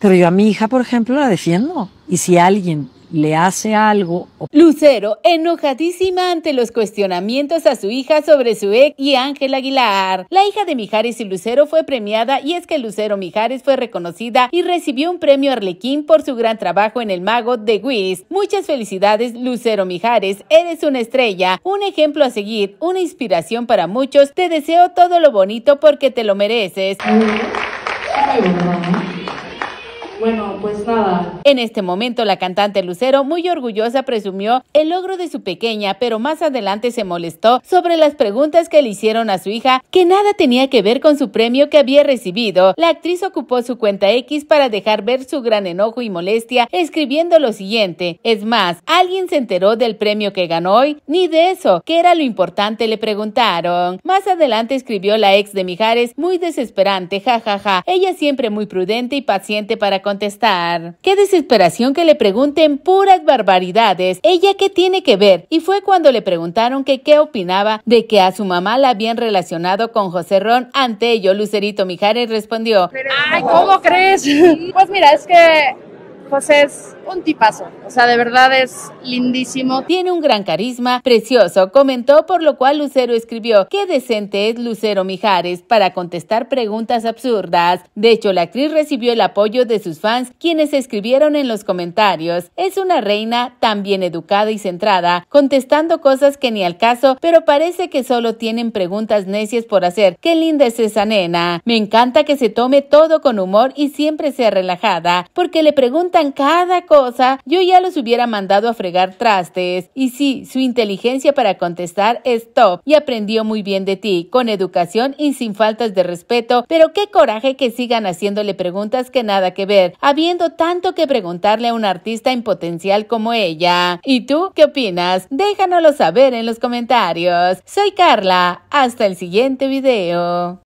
Pero yo a mi hija, por ejemplo, la defiendo. Y si alguien le hace algo. Lucero, enojadísima ante los cuestionamientos a su hija sobre su ex y Ángel Aguilar. La hija de Mijares y Lucero fue premiada y es que Lucero Mijares fue reconocida y recibió un premio Arlequín por su gran trabajo en El Mago de Wiz. Muchas felicidades, Lucero Mijares. Eres una estrella, un ejemplo a seguir, una inspiración para muchos. Te deseo todo lo bonito porque te lo mereces. En este momento la cantante Lucero, muy orgullosa, presumió el logro de su pequeña, pero más adelante se molestó sobre las preguntas que le hicieron a su hija, que nada tenía que ver con su premio que había recibido. La actriz ocupó su cuenta X para dejar ver su gran enojo y molestia, escribiendo lo siguiente. Es más, ¿alguien se enteró del premio que ganó hoy? Ni de eso, ¿qué era lo importante, le preguntaron. Más adelante escribió la ex de Mijares, muy desesperante, jajaja. Ja, ja. Ella siempre muy prudente y paciente para contestar. Qué desesperación que le pregunten puras barbaridades. Ella qué tiene que ver. Y fue cuando le preguntaron que qué opinaba de que a su mamá la habían relacionado con José Ron. Ante ello, Lucerito Mijares respondió, ay, ¿cómo crees? Pues mira, es que José es un tipazo, o sea, de verdad es lindísimo. Tiene un gran carisma, precioso, comentó, por lo cual Lucero escribió, qué decente es Lucero Mijares para contestar preguntas absurdas. De hecho, la actriz recibió el apoyo de sus fans, quienes escribieron en los comentarios, es una reina tan bien educada y centrada, contestando cosas que ni al caso, pero parece que solo tienen preguntas necias por hacer. Qué linda es esa nena. Me encanta que se tome todo con humor y siempre sea relajada, porque le preguntan cada cosa yo ya los hubiera mandado a fregar trastes. Y sí, su inteligencia para contestar es top y aprendió muy bien de ti, con educación y sin faltas de respeto, pero qué coraje que sigan haciéndole preguntas que nada que ver, habiendo tanto que preguntarle a un artista en potencial como ella. ¿Y tú qué opinas? Déjanoslo saber en los comentarios. Soy Carla, hasta el siguiente video.